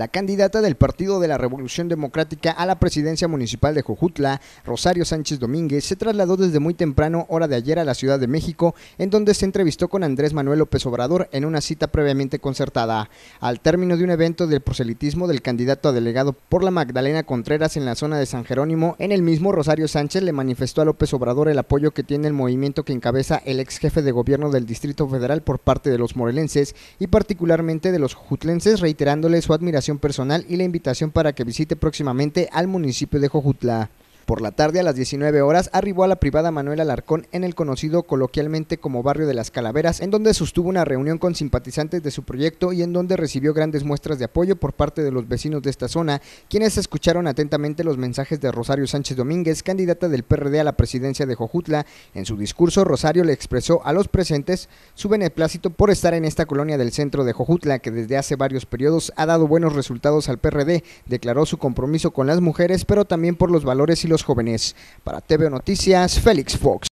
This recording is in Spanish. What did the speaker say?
la candidata del Partido de la Revolución Democrática a la presidencia municipal de Jujutla, Rosario Sánchez Domínguez, se trasladó desde muy temprano hora de ayer a la Ciudad de México, en donde se entrevistó con Andrés Manuel López Obrador en una cita previamente concertada. Al término de un evento del proselitismo del candidato a delegado por la Magdalena Contreras en la zona de San Jerónimo, en el mismo Rosario Sánchez le manifestó a López Obrador el apoyo que tiene el movimiento que encabeza el ex jefe de gobierno del Distrito Federal por parte de los morelenses y particularmente de los jutlenses, reiterándole su admiración personal y la invitación para que visite próximamente al municipio de Jojutla por la tarde a las 19 horas arribó a la privada Manuel Alarcón en el conocido coloquialmente como barrio de las Calaveras, en donde sostuvo una reunión con simpatizantes de su proyecto y en donde recibió grandes muestras de apoyo por parte de los vecinos de esta zona, quienes escucharon atentamente los mensajes de Rosario Sánchez Domínguez, candidata del PRD a la presidencia de Jojutla. En su discurso, Rosario le expresó a los presentes su beneplácito por estar en esta colonia del centro de Jojutla, que desde hace varios periodos ha dado buenos resultados al PRD, declaró su compromiso con las mujeres, pero también por los valores y los jóvenes. Para TV Noticias, Félix Fox.